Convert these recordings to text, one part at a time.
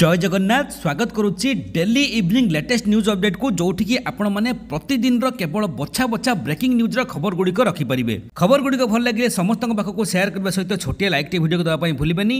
জয় জগন্নাথ স্বাগত করুছি daily evening latest news ଅପଡେଟ୍କୁ ଯେଉଁଠିକି ଆପଣମାନେ ପ୍ରତିଦିନର କେବଳ ବଛା ବଛା ବ୍ରେକିଂ ନ୍ୟୁଜ୍ର ଖବରଗୁଡ଼ିକ ରଖିପାରିବେ ଖବରଗୁଡ଼ିକ ଭଲ ଲାଗିଲେ ସମସ୍ତଙ୍କ ପାଖକୁ ସେୟାର କରିବା ସହିତ ଛୋଟିଆ ଲାଇକ୍ଟି ଭିଡ଼ିଓକୁ ଦେବା ପାଇଁ ଭୁଲିବେନି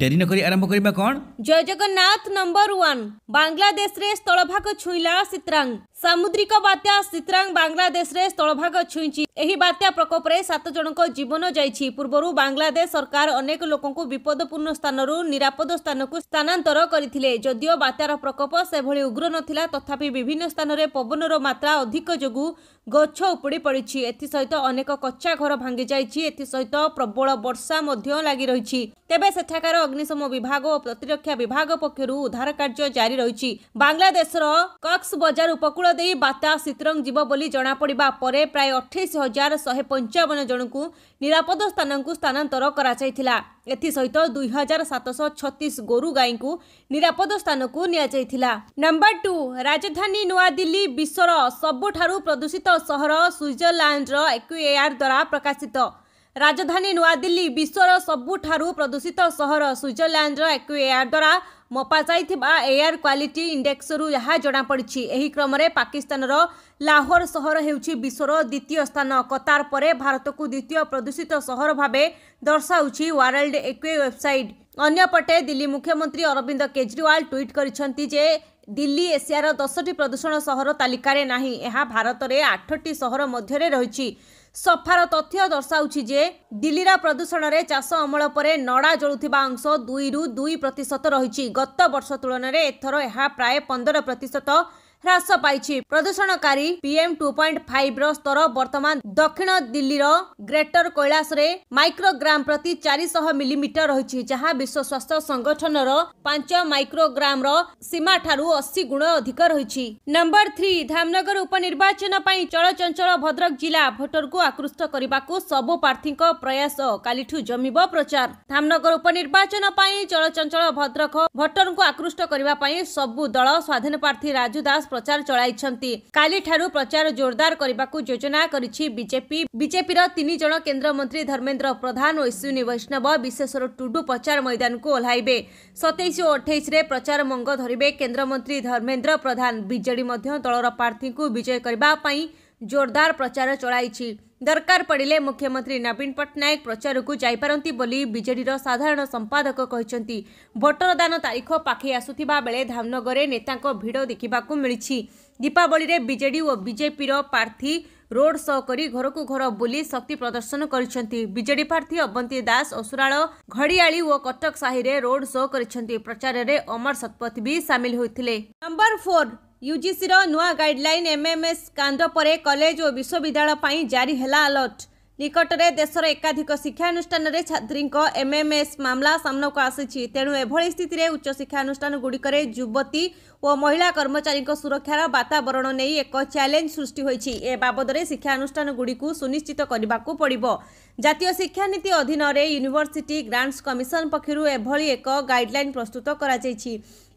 ଡେରି ନ କରି ଆରମ୍ଭ କରିବା କ'ଣ ଜୟ ଜଗନ୍ନାଥ ନମ୍ବର ୱାନ୍ ବାଂଲାଦେଶରେ ସ୍ଥଳଭାଗ ଛୁଇଁଲା ସିତ୍ରାଙ୍ଗ ସାମୁଦ୍ରିକ ବାତ୍ୟା ସିତ୍ରାଙ୍ଗ ବାଂଲାଦେଶରେ ସ୍ଥଳଭାଗ ଛୁଇଁଛି ଏହି ବାତ୍ୟା ପ୍ରକୋପରେ ସାତ ଜଣଙ୍କ ଜୀବନ ଯାଇଛି ପୂର୍ବରୁ ବାଂଲାଦେଶ ସରକାର ଅନେକ ଲୋକଙ୍କୁ ବିପଦପୂର୍ଣ୍ଣ ସ୍ଥାନରୁ ନିରାପଦ ସ୍ଥାନକୁ ସ୍ଥାନାନ୍ତର କରିଥିଲେ ଯଦିଓ ବାତ୍ୟାର ପ୍ରକୋପ ସେଭଳି ଉଗ୍ର ନଥିଲା ତଥାପି ବିଭିନ୍ନ ସ୍ଥାନରେ ପବନର ମାତ୍ରା ଅଧିକ ଯୋଗୁଁ ଗଛ ଉପୁଡ଼ି ପଡ଼ିଛି ଏଥିସହିତ ଅନେକ କଚ୍ଚା ଘର ଭାଙ୍ଗି ଯାଇଛି ଏଥିସହିତ ପ୍ରବଳ ବର୍ଷା ମଧ୍ୟ ଲାଗି ରହିଛି ତେବେ ସେଠାକାର ଅଗ୍ନିଶମ ବିଭାଗ ଓ ପ୍ରତିରକ୍ଷା ବିଭାଗ ପକ୍ଷରୁ ଉଦ୍ଧାର କାର୍ଯ୍ୟ ଜାରି ରହିଛି ବାଂଲାଦେଶର କକ୍ସ ବଜାର ଉପକୂଳ ଦେଇ ବାତା ସୀତରଙ୍ଗ ଯିବ ବୋଲି ଜଣାପଡ଼ିବା ପରେ ପ୍ରାୟ ଅଠେଇଶ ହଜାର ଶହେ ପଞ୍ଚାବନ ଜଣଙ୍କୁ ନିରାପଦ ସ୍ଥାନକୁ ସ୍ଥାନାନ୍ତର କରାଯାଇଥିଲା ଏଥିସହିତ ଦୁଇ ହଜାର ସାତଶହ ଛତିଶ ଗୋରୁ ଗାଈଙ୍କୁ ନିରାପଦ ସ୍ଥାନକୁ ନିଆଯାଇଥିଲା ନମ୍ବର ଟୁ ରାଜଧାନୀ ନୂଆଦିଲ୍ଲୀ ବିଶ୍ୱର ସବୁଠାରୁ ପ୍ରଦୂଷିତ ସହର ସୁଇଜରଲ୍ୟାଣ୍ଡର ଏକ୍ୟୁଏଆର୍ ଦ୍ୱାରା ପ୍ରକାଶିତ ରାଜଧାନୀ ନୂଆଦିଲ୍ଲୀ ବିଶ୍ୱର ସବୁଠାରୁ ପ୍ରଦୂଷିତ ସହର ସ୍ୱିଜରଲ୍ୟାଣ୍ଡର ଏକ ଏୟାର ଦ୍ୱାରା ମପାଯାଇଥିବା ଏୟାର କ୍ୱାଲିଟି ଇଣ୍ଡେକ୍ସରୁ ଏହା ଜଣାପଡ଼ିଛି ଏହି କ୍ରମରେ ପାକିସ୍ତାନର ଲାହୋର ସହର ହେଉଛି ବିଶ୍ୱର ଦ୍ୱିତୀୟ ସ୍ଥାନ କତାର ପରେ ଭାରତକୁ ଦ୍ୱିତୀୟ ପ୍ରଦୂଷିତ ସହର ଭାବେ ଦର୍ଶାଉଛି ୱାର୍ଲଡ ଏକ୍ୱେ ୱେବସାଇଟ୍ ଅନ୍ୟପଟେ ଦିଲ୍ଲୀ ମୁଖ୍ୟମନ୍ତ୍ରୀ ଅରବିନ୍ଦ କେଜରିୱାଲ ଟ୍ୱିଟ୍ କରିଛନ୍ତି ଯେ ଦିଲ୍ଲୀ ଏସିଆର ଦଶଟି ପ୍ରଦୂଷଣ ସହର ତାଲିକାରେ ନାହିଁ ଏହା ଭାରତରେ ଆଠଟି ସହର ମଧ୍ୟରେ ରହିଛି ସଫାର ତଥ୍ୟ ଦର୍ଶାଉଛି ଯେ ଦିଲ୍ଲୀର ପ୍ରଦୂଷଣରେ ଚାଷ ଅମଳ ପରେ ନଡ଼ା ଜଳୁଥିବା ଅଂଶ ଦୁଇରୁ ଦୁଇ ପ୍ରତିଶତ ରହିଛି ଗତ ବର୍ଷ ତୁଳନାରେ ଏଥର ଏହା ପ୍ରାୟ ପନ୍ଦର ପ୍ରତିଶତ ହ୍ରାସ ପାଇଛି ପ୍ରଦୂଷଣକାରୀ ପିଏମ୍ ଟୁ ପଏଣ୍ଟ ଫାଇଭ୍ର ସ୍ତର ବର୍ତ୍ତମାନ ଦକ୍ଷିଣ ଦିଲ୍ଲୀର ଗ୍ରେଟର କୈଳାସରେ ମାଇକ୍ରୋଗ୍ରାମ ପ୍ରତି ଚାରିଶହ ମିଲିମିଟର ରହିଛି ଯାହା ବିଶ୍ୱ ସ୍ୱାସ୍ଥ୍ୟ ସଂଗଠନର ପାଞ୍ଚ ମାଇକ୍ରୋଗ୍ରାମର ସୀମା ଠାରୁ ଅଶୀ ଗୁଣ ଅଧିକ ରହିଛି ନମ୍ବର ଥ୍ରୀ ଧାମନଗର ଉପନିର୍ବାଚନ ପାଇଁ ଚଳଚଞ୍ଚଳ ଭଦ୍ରକ ଜିଲ୍ଲା ଭୋଟରକୁ ଆକୃଷ୍ଟ କରିବାକୁ ସବୁ ପ୍ରାର୍ଥୀଙ୍କ ପ୍ରୟାସ କାଲିଠୁ ଜମିବ ପ୍ରଚାର ଧାମନଗର ଉପନିର୍ବାଚନ ପାଇଁ ଚଳଚଞ୍ଚଳ ଭଦ୍ରକ ଭୋଟରଙ୍କୁ ଆକୃଷ୍ଟ କରିବା ପାଇଁ ସବୁ ଦଳ ସ୍ୱାଧୀନ ପ୍ରାର୍ଥୀ ରାଜୁ ଦାସ ପ୍ରଚାର ଚଳାଇଛନ୍ତି କାଲିଠାରୁ ପ୍ରଚାର ଜୋରଦାର କରିବାକୁ ଯୋଜନା କରିଛି ବିଜେପି ବିଜେପିର ତିନି ଜଣ କେନ୍ଦ୍ରମନ୍ତ୍ରୀ ଧର୍ମେନ୍ଦ୍ର ପ୍ରଧାନ ଓ ଅଶ୍ୱିନୀ ବୈଷ୍ଣବ ବିଶେଷର ଟୁଡୁ ପ୍ରଚାର ମୈଦାନକୁ ଓହ୍ଲାଇବେ ସତେଇଶ ଓ ଅଠେଇଶରେ ପ୍ରଚାର ମଙ୍ଗ ଧରିବେ କେନ୍ଦ୍ରମନ୍ତ୍ରୀ ଧର୍ମେନ୍ଦ୍ର ପ୍ରଧାନ ବିଜେଡି ମଧ୍ୟ ଦଳର ପ୍ରାର୍ଥୀଙ୍କୁ ବିଜୟ କରିବା ପାଇଁ ଜୋରଦାର ପ୍ରଚାର ଚଳାଇଛି दरकार पडले म मुख्यमन्त्री नवीन पट्टनायक प्रचारको बोली विजेडर साधारण संपादक दान तारीख तारिख पाखि आसु धामनगरे नेता भिड देखिन्छ दीपवलीले विजेडिओ विजेपि प्रार्थी रोड शो घर गरि शक्ति प्रदर्शन गरिजेडी प्रार्थी अवन्ती दास असुरा घरिया कटक साहिर रोड सो गरि प्रचारले अमर शतपथी भी सामेल हुन्छ नंबर फोर ୟୁଜିସିର ନୂଆ ଗାଇଡ୍ଲାଇନ୍ ଏମ୍ଏମ୍ଏସ୍ କାଣ୍ଡ ପରେ କଲେଜ ଓ ବିଶ୍ୱବିଦ୍ୟାଳୟ ପାଇଁ ଜାରି ହେଲା ଆଲର୍ଟ ନିକଟରେ ଦେଶର ଏକାଧିକ ଶିକ୍ଷାନୁଷ୍ଠାନରେ ଛାତ୍ରୀଙ୍କ ଏମ୍ଏମ୍ଏସ୍ ମାମଲା ସାମ୍ନାକୁ ଆସିଛି ତେଣୁ ଏଭଳି ସ୍ଥିତିରେ ଉଚ୍ଚଶିକ୍ଷାନୁଷ୍ଠାନଗୁଡ଼ିକରେ ଯୁବତୀ ଓ ମହିଳା କର୍ମଚାରୀଙ୍କ ସୁରକ୍ଷାର ବାତାବରଣ ନେଇ ଏକ ଚ୍ୟାଲେଞ୍ଜ ସୃଷ୍ଟି ହୋଇଛି ଏ ବାବଦରେ ଶିକ୍ଷାନୁଷ୍ଠାନଗୁଡ଼ିକୁ ସୁନିଶ୍ଚିତ କରିବାକୁ ପଡ଼ିବ ଜାତୀୟ ଶିକ୍ଷାନୀତି ଅଧୀନରେ ୟୁନିଭର୍ସିଟି ଗ୍ରାଣ୍ଟସ୍ କମିଶନ ପକ୍ଷରୁ ଏଭଳି ଏକ ଗାଇଡ୍ଲାଇନ୍ ପ୍ରସ୍ତୁତ କରାଯାଇଛି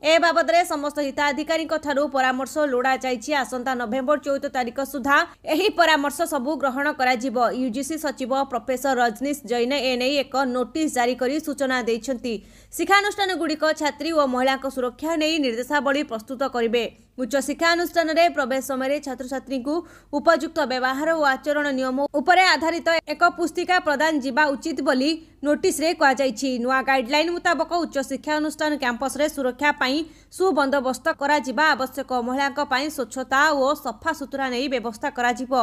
ଏ ବାବଦରେ ସମସ୍ତ ହିତାଧିକାରୀଙ୍କ ଠାରୁ ପରାମର୍ଶ ଲୋଡ଼ା ଯାଇଛି ଆସନ୍ତା ନଭେମ୍ବର ଚଉଦ ତାରିଖ ସୁଦ୍ଧା ଏହି ପରାମର୍ଶ ସବୁ ଗ୍ରହଣ କରାଯିବ ୟୁଜିସି ସଚିବ ପ୍ରଫେସର ରଜନୀଶ ଜୈନ ଏନେଇ ଏକ ନୋଟିସ୍ ଜାରି କରି ସୂଚନା ଦେଇଛନ୍ତି ଶିକ୍ଷାନୁଷ୍ଠାନଗୁଡ଼ିକ ଛାତ୍ରୀ ଓ ମହିଳାଙ୍କ ସୁରକ୍ଷା ନେଇ ନିର୍ଦ୍ଦେଶାବଳୀ ପ୍ରସ୍ତୁତ କରିବେ ଉଚ୍ଚ ଶିକ୍ଷାନୁଷ୍ଠାନରେ ପ୍ରବେଶ ସମୟରେ ଛାତ୍ରଛାତ୍ରୀଙ୍କୁ ଉପଯୁକ୍ତ ବ୍ୟବହାର ଓ ଆଚରଣ ନିୟମ ଉପରେ ଆଧାରିତ ଏକ ପୁସ୍ତିକା ପ୍ରଦାନ ଯିବା ଉଚିତ ବୋଲି ନୋଟିସ୍ରେ କୁହାଯାଇଛି ନୂଆ ଗାଇଡ୍ଲାଇନ୍ ମୁତାବକ ଉଚ୍ଚଶିକ୍ଷାନୁଷ୍ଠାନ କ୍ୟାମ୍ପସରେ ସୁରକ୍ଷା ପାଇଁ ସୁବନ୍ଦୋବସ୍ତ କରାଯିବା ଆବଶ୍ୟକ ମହିଳାଙ୍କ ପାଇଁ ସ୍ୱଚ୍ଛତା ଓ ସଫାସୁତୁରା ନେଇ ବ୍ୟବସ୍ଥା କରାଯିବ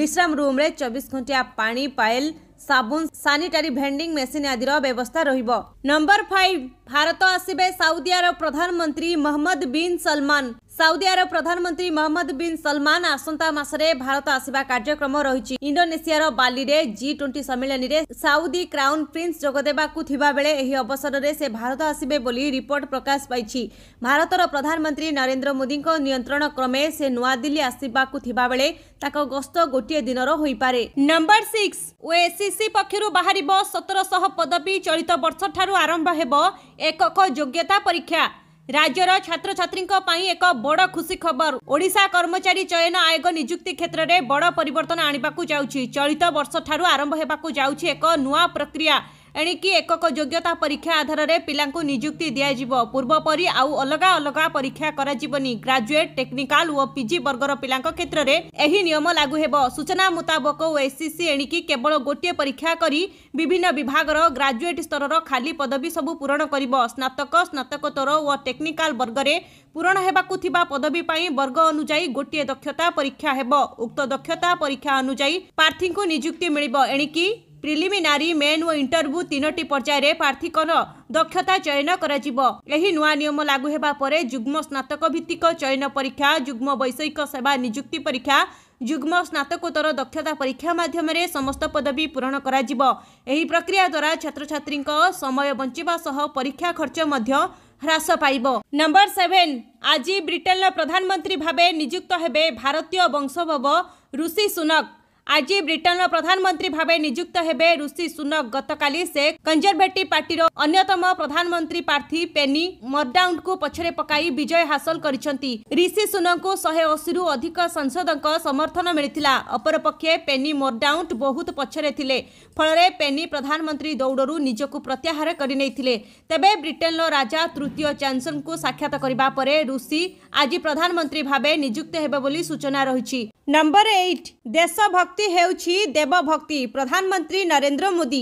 ବିଶ୍ରାମ ରୁମ୍ରେ ଚବିଶ ଘଣ୍ଟିଆ ପାଣି ପାଏଲ ସାବୁନ ସାନିଟାରୀ ଭେଣ୍ଡିଂ ମେସିନ୍ ଆଦିର ବ୍ୟବସ୍ଥା ରହିବ ନମ୍ବର ଫାଇଭ ଭାରତ ଆସିବେ ସାଉଦି ଆରବ ପ୍ରଧାନମନ୍ତ୍ରୀ Mohammed bin Salman Saudi Arab ପ୍ରଧାନମନ୍ତ୍ରୀ ମହମ୍ମଦ ବିନ୍ ସଲମାନ ଆସନ୍ତା ମାସରେ ଭାରତ ଆସିବା କାର୍ଯ୍ୟକ୍ରମ ରହିଛି ଇଣ୍ଡୋନେସିଆର ବାଲିରେ ଜି ଟ୍ୱେଣ୍ଟି ସମ୍ମିଳନୀରେ ସାଉଦି କ୍ରାଉନ୍ ପ୍ରିନ୍ସ ଯୋଗଦେବାକୁ ଥିବାବେଳେ ଏହି ଅବସରରେ ସେ ଭାରତ ଆସିବେ ବୋଲି ରିପୋର୍ଟ ପ୍ରକାଶ ପାଇଛି ଭାରତର ପ୍ରଧାନମନ୍ତ୍ରୀ ନରେନ୍ଦ୍ର ମୋଦିଙ୍କ ନିୟନ୍ତ୍ରଣ କ୍ରମେ ସେ ନୂଆଦିଲ୍ଲୀ ଆସିବାକୁ ଥିବାବେଳେ ତାଙ୍କ ଗସ୍ତ ଗୋଟିଏ ଦିନର ହୋଇପାରେ ନମ୍ବର ସିକ୍ସ ଓଏସିସି ପକ୍ଷରୁ ବାହାରିବ ସତରଶହ ପଦବୀ ଚଳିତ ବର୍ଷଠାରୁ ଆରମ୍ଭ ହେବ ଏକକ ଯୋଗ୍ୟତା ପରୀକ୍ଷା ରାଜ୍ୟର ଛାତ୍ରଛାତ୍ରୀଙ୍କ ପାଇଁ ଏକ ବଡ଼ ଖୁସି ଖବର ଓଡ଼ିଶା କର୍ମଚାରୀ ଚୟନ ଆୟୋଗ ନିଯୁକ୍ତି କ୍ଷେତ୍ରରେ ବଡ଼ ପରିବର୍ତ୍ତନ ଆଣିବାକୁ ଯାଉଛି ଚଳିତ ବର୍ଷଠାରୁ ଆରମ୍ଭ ହେବାକୁ ଯାଉଛି ଏକ ନୂଆ ପ୍ରକ୍ରିୟା ଏଣିକି ଏକକ ଯୋଗ୍ୟତା ପରୀକ୍ଷା ଆଧାରରେ ପିଲାଙ୍କୁ ନିଯୁକ୍ତି ଦିଆଯିବ ପୂର୍ବପରି ଆଉ ଅଲଗା ଅଲଗା ପରୀକ୍ଷା କରାଯିବନି ଗ୍ରାଜୁଏଟ୍ ଟେକ୍ନିକାଲ ଓ ପିଜି ବର୍ଗର ପିଲାଙ୍କ କ୍ଷେତ୍ରରେ ଏହି ନିୟମ ଲାଗୁ ହେବ ସୂଚନା ମୁତାବକ ଓଏସିସି ଏଣିକି କେବଳ ଗୋଟିଏ ପରୀକ୍ଷା କରି ବିଭିନ୍ନ ବିଭାଗର ଗ୍ରାଜୁଏଟ୍ ସ୍ତରର ଖାଲି ପଦବୀ ସବୁ ପୂରଣ କରିବ ସ୍ନାତକ ସ୍ନାତକୋତ୍ତର ଓ ଟେକ୍ନିକାଲ ବର୍ଗରେ ପୂରଣ ହେବାକୁ ଥିବା ପଦବୀ ପାଇଁ ବର୍ଗ ଅନୁଯାୟୀ ଗୋଟିଏ ଦକ୍ଷତା ପରୀକ୍ଷା ହେବ ଉକ୍ତ ଦକ୍ଷତା ପରୀକ୍ଷା ଅନୁଯାୟୀ ପ୍ରାର୍ଥୀଙ୍କୁ ନିଯୁକ୍ତି ମିଳିବ ଏଣିକି ପ୍ରିଲିମିନାରୀ ମେନ୍ ଓ ଇଣ୍ଟରଭ୍ୟୁ ତିନୋଟି ପର୍ଯ୍ୟାୟରେ ପ୍ରାର୍ଥୀଙ୍କର ଦକ୍ଷତା ଚୟନ କରାଯିବ ଏହି ନୂଆ ନିୟମ ଲାଗୁ ହେବା ପରେ ଯୁଗ୍ମ ସ୍ନାତକ ଭିତ୍ତିକ ଚୟନ ପରୀକ୍ଷା ଯୁଗ୍ମ ବୈଷୟିକ ସେବା ନିଯୁକ୍ତି ପରୀକ୍ଷା ଯୁଗ୍ମ ସ୍ନାତକୋତ୍ତର ଦକ୍ଷତା ପରୀକ୍ଷା ମାଧ୍ୟମରେ ସମସ୍ତ ପଦବୀ ପୂରଣ କରାଯିବ ଏହି ପ୍ରକ୍ରିୟା ଦ୍ୱାରା ଛାତ୍ରଛାତ୍ରୀଙ୍କ ସମୟ ବଞ୍ଚିବା ସହ ପରୀକ୍ଷା ଖର୍ଚ୍ଚ ମଧ୍ୟ ହ୍ରାସ ପାଇବ ନମ୍ବର ସେଭେନ୍ ଆଜି ବ୍ରିଟେନର ପ୍ରଧାନମନ୍ତ୍ରୀ ଭାବେ ନିଯୁକ୍ତ ହେବେ ଭାରତୀୟ ବଂଶୋଦ୍ଭବ ଋଷି ସୁନକ ଆଜି ବ୍ରିଟେନର ପ୍ରଧାନମନ୍ତ୍ରୀ ଭାବେ ନିଯୁକ୍ତ ହେବେ ଋଷି ସୁନକ ଗତକାଲି ସେ କଞ୍ଜରଭେଟିଭ୍ ପାର୍ଟିର ଅନ୍ୟତମ ପ୍ରଧାନମନ୍ତ୍ରୀ ପ୍ରାର୍ଥୀ ପେନି ମର୍ଡାଉଣ୍ଡଙ୍କୁ ପଛରେ ପକାଇ ବିଜୟ ହାସଲ କରିଛନ୍ତି ରିଷି ସୁନକଙ୍କୁ ଶହେ ଅଶୀରୁ ଅଧିକ ସାଂସଦଙ୍କ ସମର୍ଥନ ମିଳିଥିଲା ଅପରପକ୍ଷେ ପେନି ମର୍ଡାଉଣ୍ଡ ବହୁତ ପଛରେ ଥିଲେ ଫଳରେ ପେନି ପ୍ରଧାନମନ୍ତ୍ରୀ ଦୌଡ଼ରୁ ନିଜକୁ ପ୍ରତ୍ୟାହାର କରିନେଇଥିଲେ ତେବେ ବ୍ରିଟେନର ରାଜା ତୃତୀୟ ଚାନ୍ସଲଙ୍କୁ ସାକ୍ଷାତ କରିବା ପରେ ଋଷି ଆଜି ପ୍ରଧାନମନ୍ତ୍ରୀ ଭାବେ ନିଯୁକ୍ତ ହେବେ ବୋଲି ସୂଚନା ରହିଛି ନମ୍ବର ଏଇଟ୍ ଦେଶଭକ୍ତି ଶକ୍ତି ହେଉଛି ଦେବଭକ୍ତି ପ୍ରଧାନମନ୍ତ୍ରୀ ନରେନ୍ଦ୍ର ମୋଦି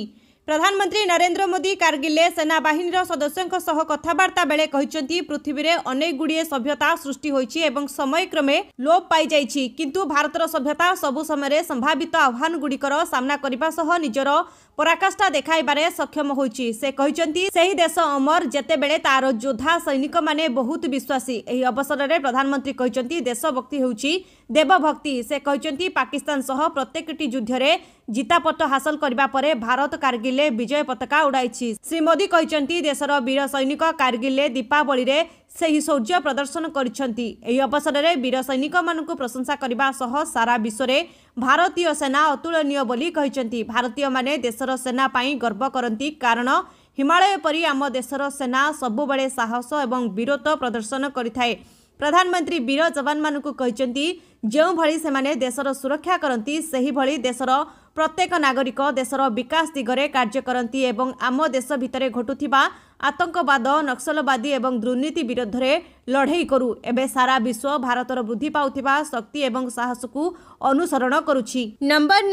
ପ୍ରଧାନମନ୍ତ୍ରୀ ନରେନ୍ଦ୍ର ମୋଦି କାର୍ଗିଲେ ସେନାବାହିନୀର ସଦସ୍ୟଙ୍କ ସହ କଥାବାର୍ତ୍ତା ବେଳେ କହିଛନ୍ତି ପୃଥିବୀରେ ଅନେକ ଗୁଡିଏ ସଭ୍ୟତା ସୃଷ୍ଟି ହୋଇଛି ଏବଂ ସମୟକ୍ରମେ ଲୋପ ପାଇଯାଇଛି କିନ୍ତୁ ଭାରତର ସଭ୍ୟତା ସବୁ ସମୟରେ ସମ୍ଭାବିତ ଆହ୍ୱାନଗୁଡ଼ିକର ସାମ୍ନା କରିବା ସହ ନିଜର ପରାକାଷ୍ଠା ଦେଖାଇବାରେ ସକ୍ଷମ ହୋଇଛି ସେ କହିଛନ୍ତି ସେହି ଦେଶ ଅମର ଯେତେବେଳେ ତାର ଯୋଦ୍ଧା ସୈନିକମାନେ ବହୁତ ବିଶ୍ୱାସୀ ଏହି ଅବସରରେ ପ୍ରଧାନମନ୍ତ୍ରୀ କହିଛନ୍ତି ଦେଶଭକ୍ତି ହେଉଛି ଦେବଭକ୍ତି ସେ କହିଛନ୍ତି ପାକିସ୍ତାନ ସହ ପ୍ରତ୍ୟେକଟି ଯୁଦ୍ଧରେ ଜିତାପଟ ହାସଲ କରିବା ପରେ ଭାରତ କାର୍ଗିଲରେ ବିଜୟ ପତାକା ଉଡ଼ାଇଛି ଶ୍ରୀ ମୋଦି କହିଛନ୍ତି ଦେଶର ବୀର ସୈନିକ କାର୍ଗିଲରେ ଦୀପାବଳିରେ ସେହି ଶୌର୍ଯ୍ୟ ପ୍ରଦର୍ଶନ କରିଛନ୍ତି ଏହି ଅବସରରେ ବୀର ସୈନିକମାନଙ୍କୁ ପ୍ରଶଂସା କରିବା ସହ ସାରା ବିଶ୍ୱରେ ଭାରତୀୟ ସେନା ଅତୁଳନୀୟ ବୋଲି କହିଛନ୍ତି ଭାରତୀୟମାନେ ଦେଶର ସେନା ପାଇଁ ଗର୍ବ କରନ୍ତି କାରଣ ହିମାଳୟ ପରି ଆମ ଦେଶର ସେନା ସବୁବେଳେ ସାହସ ଏବଂ ବୀରତ୍ୱ ପ୍ରଦର୍ଶନ କରିଥାଏ प्रधानमन्त्री वीर जवान मैले जोभरि समाज देश र सुरक्षा सही देश देशर प्रत्येक नागरिक देशर विकास देश कार्य बिकास एवं आमो देश भितरे घटुथिबा आतंकवाद नक्सलवादी ए दुर्नीति विरोधले लडै करू एबे सारा विश्व भारतर बुद्धि पाउथिबा शक्ति एवं साहसकु अनुसरण गरु नम्बर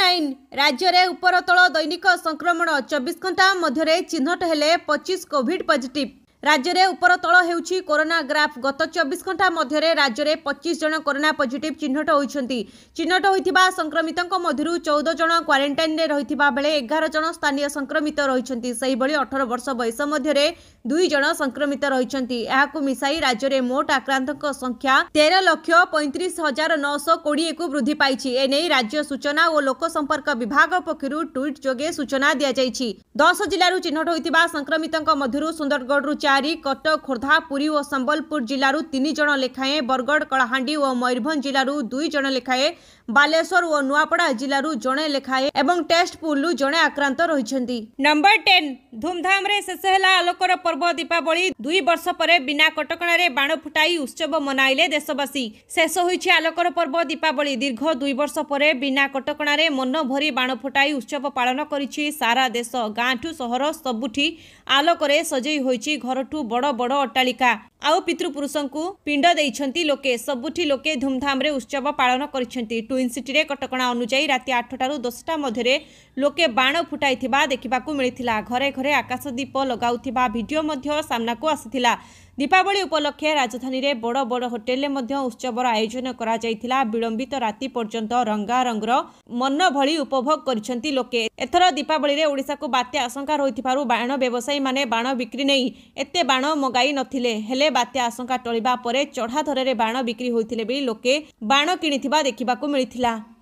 राज्य रे उपरत दैनिक संक्रमण 24 घन्टा मध्ये हेले 25 कोविड पजिट ରାଜ୍ୟରେ ଉପର ତଳ ହେଉଛି କରୋନା ଗ୍ରାଫ୍ ଗତ ଚବିଶ ଘଣ୍ଟା ମଧ୍ୟରେ ରାଜ୍ୟରେ ପଚିଶ ଜଣ କରୋନା ପଜିଟିଭ୍ ଚିହ୍ନଟ ହୋଇଛନ୍ତି ଚିହ୍ନଟ ହୋଇଥିବା ସଂକ୍ରମିତଙ୍କ ମଧ୍ୟରୁ ଚଉଦ ଜଣ କ୍ୱାରେଣ୍ଟାଇନ୍ରେ ରହିଥିବା ବେଳେ ଏଗାର ଜଣ ସ୍ଥାନୀୟ ସଂକ୍ରମିତ ରହିଛନ୍ତି ସେହିଭଳି ଅଠର ବର୍ଷ ବୟସ ମଧ୍ୟରେ ଦୁଇ ଜଣ ସଂକ୍ରମିତ ରହିଛନ୍ତି ଏହାକୁ ମିଶାଇ ରାଜ୍ୟରେ ମୋଟ ଆକ୍ରାନ୍ତଙ୍କ ସଂଖ୍ୟା ତେର ଲକ୍ଷ ପଇଁତିରିଶ ହଜାର ନଅଶହ କୋଡ଼ିଏକୁ ବୃଦ୍ଧି ପାଇଛି ଏନେଇ ରାଜ୍ୟ ସୂଚନା ଓ ଲୋକସମ୍ପର୍କ ବିଭାଗ ପକ୍ଷରୁ ଟ୍ୱିଟ୍ ଯୋଗେ ସୂଚନା ଦିଆଯାଇଛି ଦଶ ଜିଲ୍ଲାରୁ ଚିହ୍ନଟ ହୋଇଥିବା ସଂକ୍ରମିତଙ୍କ ମଧ୍ୟରୁ ସୁନ୍ଦରଗଡ଼ରୁ ଚାରି ଚାରି କଟକ ଖୋର୍ଦ୍ଧା ପୁରୀ ଓ ସମ୍ବଲପୁର ଜିଲ୍ଲାରୁ ତିନି ଜଣ ଲେଖାଏଁ ବରଗଡ଼ କଳାହାଣ୍ଡି ଓ ମୟୂରଭଞ୍ଜ ଜିଲ୍ଲାରୁ ଦୁଇ ଜଣ ଲେଖାଏଁ ବାଲେଶ୍ୱର ଓ ନୂଆପଡ଼ା ଜିଲ୍ଲାରୁ ଜଣେ ଲେଖାଏଁ ଏବଂ ଟେଷ୍ଟ ପୁଲରୁ ଜଣେ ଆକ୍ରାନ୍ତ ରହିଛନ୍ତି ନମ୍ବର ଟେନ୍ ଧୁମଧାମରେ ଶେଷ ହେଲା ଆଲୋକର ପର୍ବ ଦୀପାବଳି ଦୁଇ ବର୍ଷ ପରେ ବିନା କଟକଣାରେ ବାଣ ଫୁଟାଇ ଉତ୍ସବ ମନାଇଲେ ଦେଶବାସୀ ଶେଷ ହୋଇଛି ଆଲୋକର ପର୍ବ ଦୀପାବଳି ଦୀର୍ଘ ଦୁଇ ବର୍ଷ ପରେ ବିନା କଟକଣାରେ ମନ ଭରି ବାଣ ଫୁଟାଇ ଉତ୍ସବ ପାଳନ କରିଛି ସାରା ଦେଶ ଗାଁଠୁ ସହର ସବୁଠି ଆଲୋକରେ ସଜେଇ ହୋଇଛି ଘର ସବୁଠୁ ବଡ଼ ବଡ଼ ଅଟ୍ଟାଳିକା ଆଉ ପିତୃପୁରୁଷଙ୍କୁ ପିଣ୍ଡ ଦେଇଛନ୍ତି ଲୋକେ ସବୁଠି ଲୋକେ ଧୁମ୍ଧାମ୍ରେ ଉତ୍ସବ ପାଳନ କରିଛନ୍ତି ଟୁଇନ୍ ସିଟିରେ କଟକଣା ଅନୁଯାୟୀ ରାତି ଆଠଟାରୁ ଦଶଟା ମଧ୍ୟରେ ଲୋକେ ବାଣ ଫୁଟାଇଥିବା ଦେଖିବାକୁ ମିଳିଥିଲା ଘରେ ଘରେ ଆକାଶ ଦୀପ ଲଗାଉଥିବା ଭିଡ଼ିଓ ମଧ୍ୟ ସାମ୍ନାକୁ ଆସିଥିଲା ଦୀପାବଳି ଉପଲକ୍ଷେ ରାଜଧାନୀରେ ବଡ଼ ବଡ଼ ହୋଟେଲରେ ମଧ୍ୟ ଉତ୍ସବର ଆୟୋଜନ କରାଯାଇଥିଲା ବିଳମ୍ବିତ ରାତି ପର୍ଯ୍ୟନ୍ତ ରଙ୍ଗାରଙ୍ଗର ମନ ଭଳି ଉପଭୋଗ କରିଛନ୍ତି ଲୋକେ ଏଥର ଦୀପାବଳିରେ ଓଡ଼ିଶାକୁ ବାତ୍ୟା ଆଶଙ୍କା ରହିଥିବାରୁ ବାଣ ବ୍ୟବସାୟୀମାନେ ବାଣ ବିକ୍ରି ନେଇ ଏତେ ବାଣ ମଗାଇ ନଥିଲେ ହେଲେ ବାତ୍ୟା ଆଶଙ୍କା ଟଳିବା ପରେ ଚଢ଼ାଧରରେ ବାଣ ବିକ୍ରି ହୋଇଥିଲେ ବି ଲୋକେ ବାଣ କିଣିଥିବା ଦେଖିବାକୁ ମିଳିଥିଲା